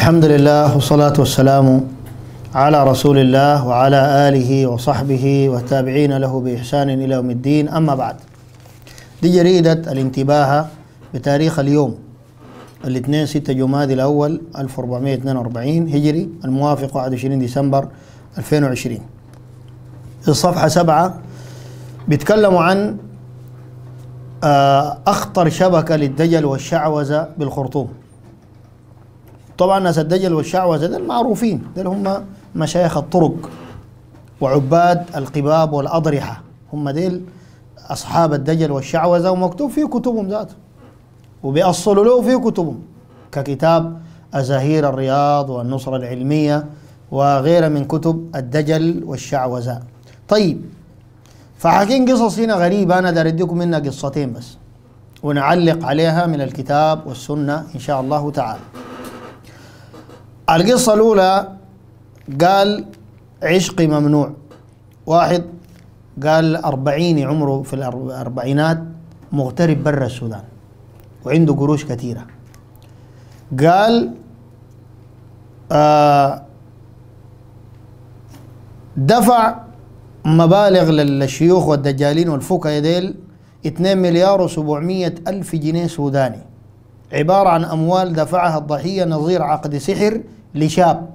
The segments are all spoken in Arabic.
الحمد لله والصلاة والسلام على رسول الله وعلى آله وصحبه والتابعين له بإحسان إلى يوم الدين أما بعد دي جريدة الانتباه بتاريخ اليوم الاثنين 6 جمادي الأول 1442 هجري الموافق 21 ديسمبر 2020 الصفحة 7 بيتكلموا عن آه، أخطر شبكة للدجل والشعوذة بالخرطوم طبعا ناس الدجل والشعوذة دول معروفين دول هم مشايخ الطرق وعباد القباب والأضرحة هم ديل أصحاب الدجل والشعوذة ومكتوب في كتبهم ذاته وبيأصلوا له في كتبهم ككتاب أزاهير الرياض والنصرة العلمية وغيرها من كتب الدجل والشعوذة طيب فحاكين قصص هنا غريبة أنا دار أديكم منها قصتين بس ونعلق عليها من الكتاب والسنة إن شاء الله تعالى القصة الأولى قال عشقي ممنوع واحد قال أربعيني عمره في الأربعينات مغترب برا السودان وعنده قروش كثيرة قال آه دفع مبالغ للشيوخ والدجالين والفوكا ديل 2 مليار و700 ألف جنيه سوداني عبارة عن أموال دفعها الضحية نظير عقد سحر لشاب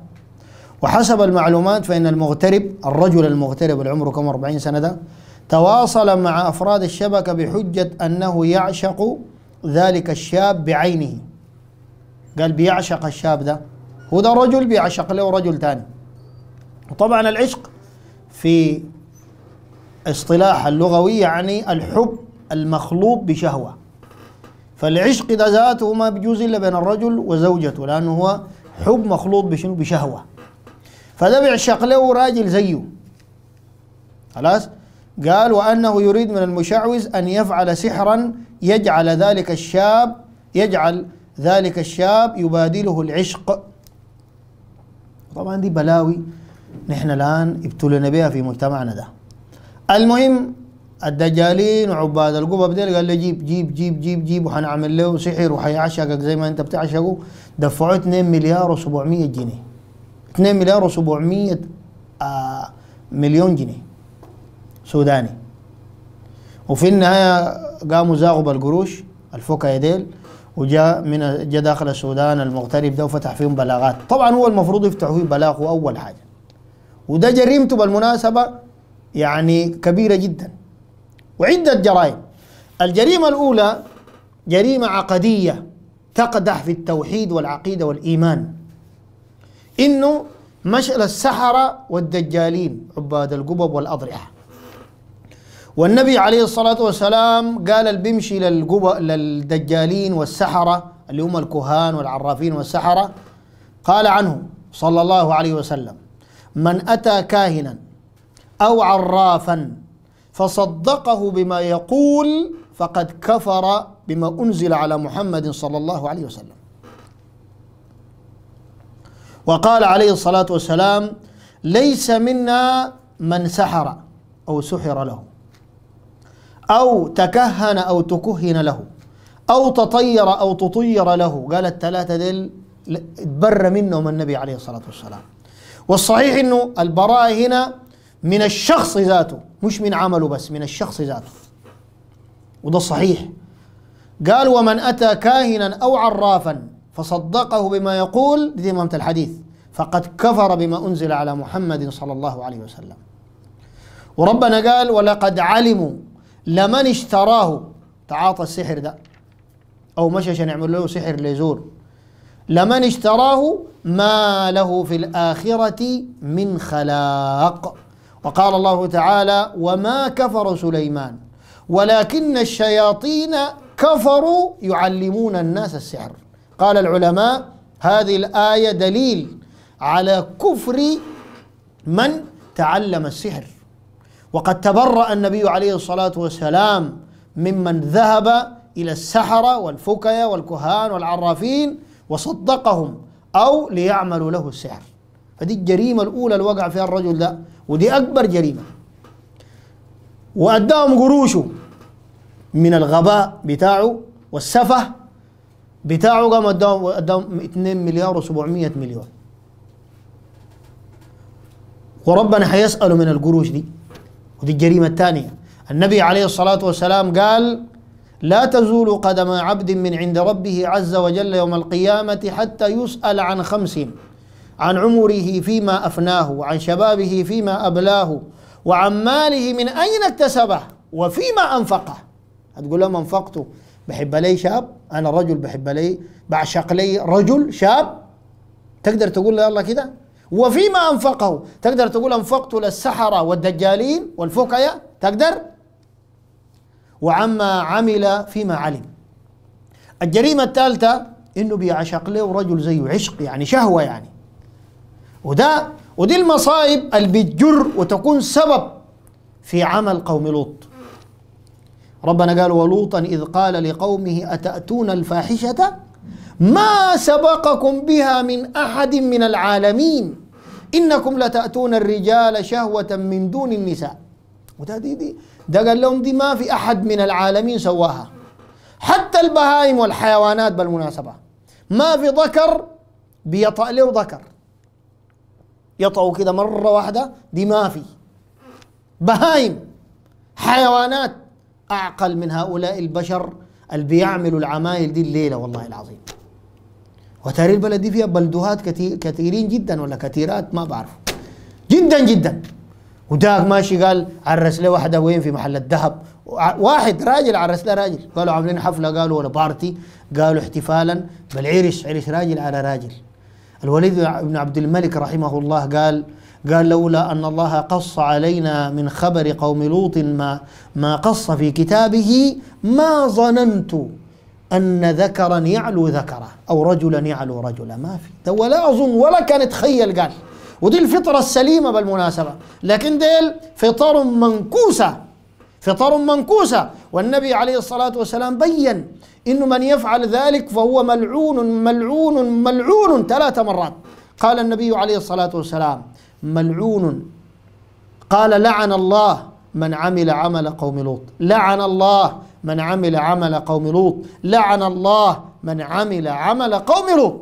وحسب المعلومات فإن المغترب الرجل المغترب اللي عمره كم 40 سنة ده تواصل مع أفراد الشبكة بحجة أنه يعشق ذلك الشاب بعينه قال بيعشق الشاب ده هو ده رجل بيعشق له رجل تاني وطبعا العشق في اصطلاح اللغوي يعني الحب المخلوط بشهوة فالعشق ده ذاته ما بيجوز إلا بين الرجل وزوجته لأنه هو حب مخلوط بشنو بشهوة فده بيعشق له راجل زيه خلاص قال وأنه يريد من المشعوذ أن يفعل سحرا يجعل ذلك الشاب يجعل ذلك الشاب يبادله العشق طبعا دي بلاوي نحن الآن ابتلينا بها في مجتمعنا ده المهم الدجالين وعباد القبب ديل قال له جيب جيب جيب جيب جيب وحنعمل له سحر وحيعشقك زي ما انت بتعشقه دفعوا 2 مليار و700 جنيه 2 مليار و700 آه، مليون جنيه سوداني وفي النهايه قاموا زاغوا بالقروش الفوكا ديل وجاء من جاء داخل السودان المغترب ده وفتح فيهم بلاغات طبعا هو المفروض يفتحوا فيه بلاغه اول حاجه وده جريمته بالمناسبه يعني كبيره جدا وعدة جرائم الجريمة الأولى جريمة عقدية تقدح في التوحيد والعقيدة والإيمان إنه مشعل السحرة والدجالين عباد القبب والأضرحة والنبي عليه الصلاة والسلام قال البمشي للدجالين والسحرة اللي هم الكهان والعرافين والسحرة قال عنه صلى الله عليه وسلم من أتى كاهنا أو عرافا فصدقه بما يقول فقد كفر بما أنزل على محمد صلى الله عليه وسلم وقال عليه الصلاة والسلام ليس منا من سحر أو سحر له أو تكهن أو تكهن له أو تطير أو تطير له قال الثلاثة ديل تبر منهم النبي عليه الصلاة والسلام والصحيح أنه البراءة هنا من الشخص ذاته مش من عمله بس من الشخص ذاته وده صحيح قال ومن أتى كاهنا أو عرافا فصدقه بما يقول دي إمامة الحديث فقد كفر بما أنزل على محمد صلى الله عليه وسلم وربنا قال ولقد علموا لمن اشتراه تعاطى السحر ده أو مشى عشان يعمل له سحر ليزور لمن اشتراه ما له في الآخرة من خلاق وقال الله تعالى وما كفر سليمان ولكن الشياطين كفروا يعلمون الناس السحر قال العلماء هذه الآية دليل على كفر من تعلم السحر وقد تبرأ النبي عليه الصلاة والسلام ممن ذهب إلى السحرة والفكية والكهان والعرافين وصدقهم أو ليعملوا له السحر فدي الجريمة الأولى اللي وقع فيها الرجل ده ودي أكبر جريمة وأداهم قروشه من الغباء بتاعه والسفه بتاعه قام أداهم, أداهم 2 مليار و700 مليون وربنا حيسأله من القروش دي ودي الجريمة الثانية النبي عليه الصلاة والسلام قال لا تزول قدم عبد من عند ربه عز وجل يوم القيامة حتى يسأل عن خمسين عن عمره فيما أفناه وعن شبابه فيما أبلاه وعن ماله من أين اكتسبه وفيما أنفقه هتقول لما أنفقته بحب لي شاب أنا رجل بحب لي بعشق لي رجل شاب تقدر تقول الله كده وفيما أنفقه تقدر تقول أنفقت للسحرة والدجالين والفقية تقدر وعما عمل فيما علم الجريمة الثالثة إنه بيعشق له رجل زيه عشق يعني شهوة يعني وده ودي المصائب اللي بتجر وتكون سبب في عمل قوم لوط ربنا قال ولوطا إذ قال لقومه أتأتون الفاحشة ما سبقكم بها من أحد من العالمين إنكم لتأتون الرجال شهوة من دون النساء وده دي دي ده قال لهم دي ما في أحد من العالمين سواها حتى البهائم والحيوانات بالمناسبة ما في ذكر بيطأ له ذكر يطأوا كده مرة واحدة دي ما في بهايم حيوانات أعقل من هؤلاء البشر اللي بيعملوا العمايل دي الليلة والله العظيم وتاري البلد دي فيها بلدوهات كثير كثيرين جدا ولا كثيرات ما بعرف جدا جدا وداك ماشي قال عرس له واحده وين في محل الذهب واحد راجل عرس له راجل قالوا عاملين حفله قالوا ولا بارتي قالوا احتفالا بالعرس عرس راجل على راجل الوليد بن عبد الملك رحمه الله قال قال لولا أن الله قص علينا من خبر قوم لوط ما ما قص في كتابه ما ظننت أن ذكرا يعلو ذكره أو رجلا يعلو رجلا ما في ولا أظن ولا كان يتخيل قال ودي الفطرة السليمة بالمناسبة لكن ديل فطر منكوسة فطر منكوسة والنبي عليه الصلاة والسلام بين إنه من يفعل ذلك فهو ملعون ملعون ملعون ثلاث مرات قال النبي عليه الصلاة والسلام ملعون قال لعن الله من عمل عمل قوم لوط لعن الله من عمل عمل قوم لوط لعن الله من عمل عمل قوم لوط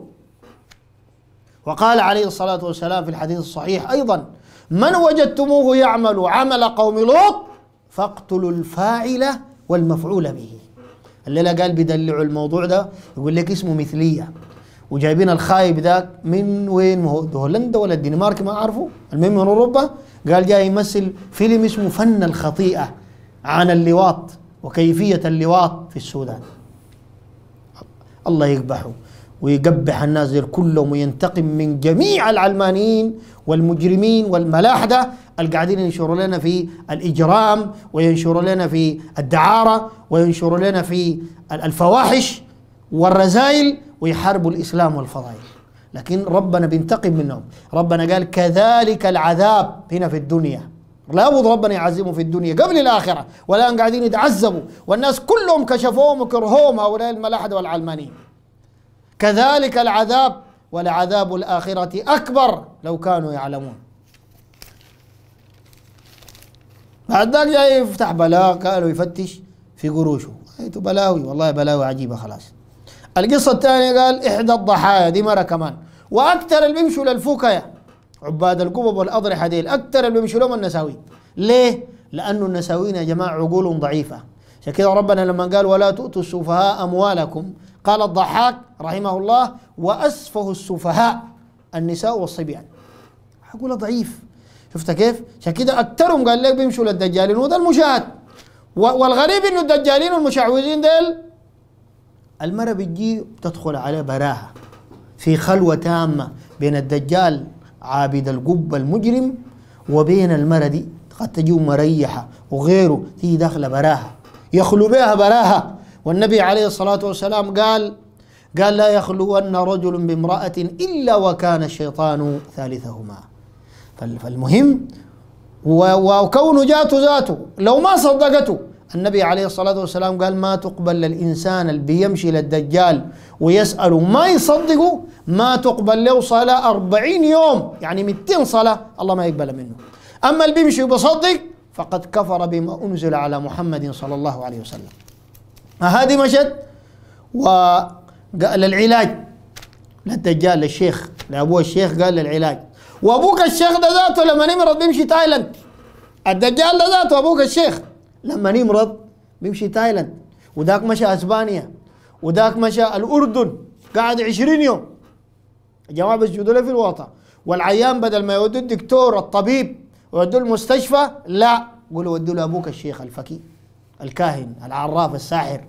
وقال عليه الصلاة والسلام في الحديث الصحيح أيضا من وجدتموه يعمل عمل قوم لوط فاقتلوا الفاعل والمفعول به الليلة قال بيدلعوا الموضوع ده يقول لك اسمه مثلية وجايبين الخايب ذاك من وين ما هو هولندا ولا الدنمارك ما اعرفه المهم من اوروبا قال جاي يمثل فيلم اسمه فن الخطيئة عن اللواط وكيفية اللواط في السودان الله يقبحه ويقبح الناس كلهم وينتقم من جميع العلمانيين والمجرمين والملاحدة اللي قاعدين ينشروا لنا في الإجرام وينشروا لنا في الدعارة وينشروا لنا في الفواحش والرزائل ويحاربوا الإسلام والفضائل لكن ربنا بينتقم منهم ربنا قال كذلك العذاب هنا في الدنيا لابد ربنا يعزمه في الدنيا قبل الآخرة والآن قاعدين يتعذبوا والناس كلهم كشفوهم وكرهوهم هؤلاء الملاحدة والعلمانيين كذلك العذاب ولعذاب الآخرة أكبر لو كانوا يعلمون بعد ذاك جاي يفتح بلاغ قالوا يفتش في قروشه قلت بلاوي والله بلاوي عجيبة خلاص القصة الثانية قال إحدى الضحايا دي مرة كمان وأكثر اللي بيمشوا للفكية عباد القبب والأضرحة دي أكثر اللي بيمشوا لهم النساوين ليه؟ لأنه النساوين يا جماعة عقولهم ضعيفة عشان كده ربنا لما قال ولا تؤتوا السفهاء أموالكم قال الضحاك رحمه الله وأسفه السفهاء النساء والصبيان عقوله ضعيف شفت كيف؟ عشان كده اكثرهم قال لك بيمشوا للدجالين وده المشاهد والغريب انه الدجالين والمشعوذين ديل المرة بتجي تدخل على براها في خلوة تامة بين الدجال عابد القبة المجرم وبين المرة دي قد تجي مريحة وغيره تيجي داخلة براها يخلو بها براها والنبي عليه الصلاة والسلام قال قال لا يخلون رجل بامرأة إلا وكان الشيطان ثالثهما فالمهم وكونه جاته ذاته لو ما صدقته النبي عليه الصلاة والسلام قال ما تقبل للإنسان اللي بيمشي للدجال ويسأله ما يصدقه ما تقبل له صلاة أربعين يوم يعني 200 صلاة الله ما يقبل منه أما اللي بيمشي وبصدق فقد كفر بما أنزل على محمد صلى الله عليه وسلم هذه مشت وقال للعلاج للدجال للشيخ لأبوه الشيخ قال للعلاج وابوك الشيخ ده ذاته لما يمرض بيمشي تايلاند الدجال ده ذاته ابوك الشيخ لما يمرض بيمشي تايلاند وذاك مشى اسبانيا وذاك مشى الاردن قاعد 20 يوم الجماعه بيسجدوا له في الوطن والعيان بدل ما يودوا الدكتور الطبيب ويودوا المستشفى لا قولوا ودوا له ابوك الشيخ الفكي الكاهن العراف الساحر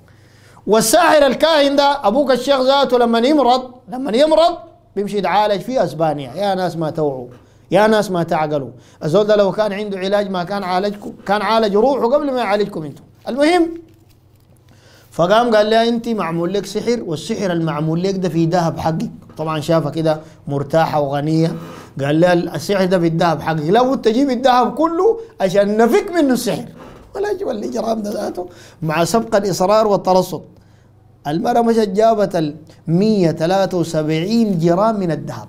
والساحر الكاهن ده ابوك الشيخ ذاته لما يمرض لما يمرض بيمشي يتعالج في اسبانيا يا ناس ما توعوا يا ناس ما تعقلوا الزول ده لو كان عنده علاج ما كان عالجكم كان عالج روحه قبل ما يعالجكم انتم المهم فقام قال لها انت معمول لك سحر والسحر المعمول لك ده في ذهب حقك طبعا شافها كده مرتاحه وغنيه قال لها السحر ده بالذهب حقك لو تجيب الذهب كله عشان نفك منه السحر ولا ولا الاجرام ده ذاته مع سبق الاصرار والترصد المرأة مش جابت 173 جرام من الذهب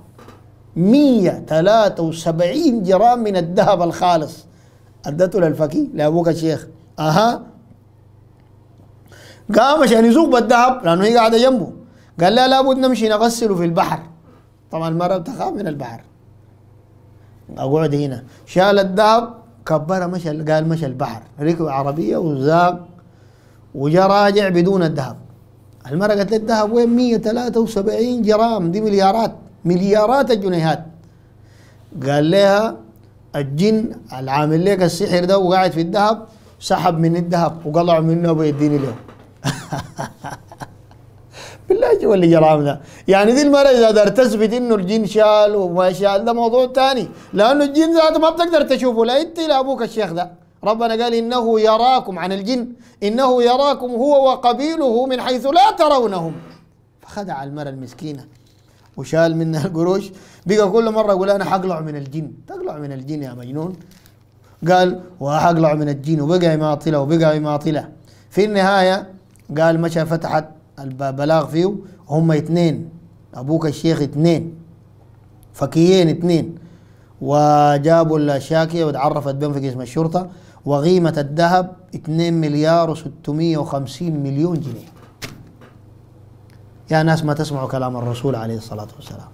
173 جرام من الذهب الخالص ادته للفكي لابوك الشيخ اها قام عشان يزوق بالذهب لانه هي قاعده جنبه قال لا لابد نمشي نغسله في البحر طبعا المرأة بتخاف من البحر اقعد هنا شال الذهب كبر مشى قال مشى البحر ركب عربيه وزاق وجا راجع بدون الذهب المرقة الذهب وين 173 جرام دي مليارات مليارات الجنيهات قال لها الجن العامل لك السحر ده وقاعد في الذهب سحب من الذهب وقلع منه بيديني له بالله شو اللي جرام ده يعني دي المرة إذا قدر تثبت إنه الجن شال وما شال ده موضوع تاني لأنه الجن ذاته ما بتقدر تشوفه لا أنت لا أبوك الشيخ ده ربنا قال إنه يراكم عن الجن إنه يراكم هو وقبيله من حيث لا ترونهم فخدع المرأة المسكينة وشال منها القروش بقى كل مرة يقول أنا حقلع من الجن تقلع من الجن يا مجنون قال وحقلع من الجن وبقى يماطلة وبقى يماطلة في النهاية قال مشى فتحت البلاغ فيه هم اثنين أبوك الشيخ اثنين فكيين اثنين وجابوا الشاكية وتعرفت بهم في قسم الشرطة وقيمة الذهب 2 مليار و650 مليون جنيه يا ناس ما تسمعوا كلام الرسول عليه الصلاة والسلام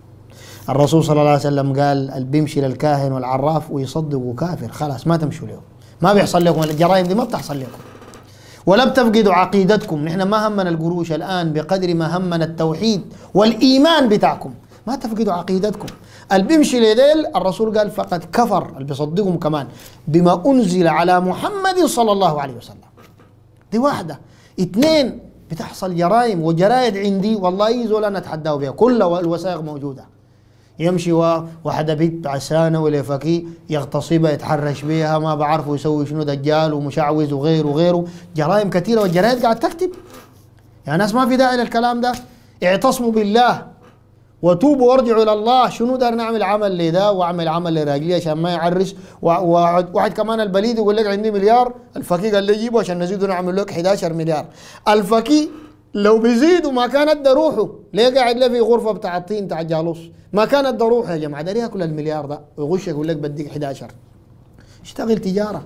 الرسول صلى الله عليه وسلم قال اللي بيمشي للكاهن والعراف ويصدقوا كافر خلاص ما تمشوا له ما بيحصل لكم الجرائم دي ما بتحصل لكم ولا بتفقدوا عقيدتكم نحن ما همنا القروش الآن بقدر ما همنا التوحيد والإيمان بتاعكم ما تفقدوا عقيدتكم اللي بيمشي لذيل الرسول قال فقد كفر اللي بيصدقهم كمان بما أنزل على محمد صلى الله عليه وسلم دي واحدة اثنين بتحصل جرائم وجرائد عندي والله زول أنا أتحداه بها كل الوثائق موجودة يمشي وحدة بيت عسانة ولا فكي يغتصبها يتحرش بها ما بعرفه يسوي شنو دجال ومشعوذ وغيره وغيره جرائم كثيرة والجرائد قاعد تكتب يا يعني ناس ما في داعي للكلام ده اعتصموا بالله وتوبوا وارجعوا الى الله شنو دار نعمل عمل ده واعمل عمل لراجلي عشان ما يعرس واحد كمان البليد يقول لك عندي مليار الفقيه قال لي جيبه عشان نزيد نعمل لك 11 مليار الفقيه لو بيزيد وما كانت ده روحه ليه قاعد له في غرفه بتاع الطين بتاع الجالوس ما كانت ده روحه يا جماعه ده ياكل المليار ده ويغش يقول لك بديك 11 اشتغل تجاره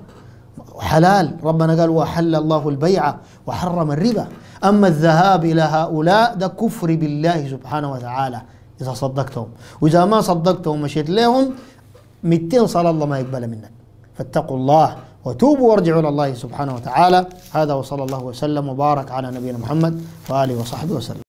حلال ربنا قال وحل الله البيع وحرم الربا أما الذهاب إلى هؤلاء ده كفر بالله سبحانه وتعالى إذا صدقتهم وإذا ما صدقتهم ومشيت لهم 200 صلاة الله ما يقبلها منك فاتقوا الله وتوبوا وارجعوا إلى الله سبحانه وتعالى هذا وصلى الله وسلم وبارك على نبينا محمد وآله وصحبه وسلم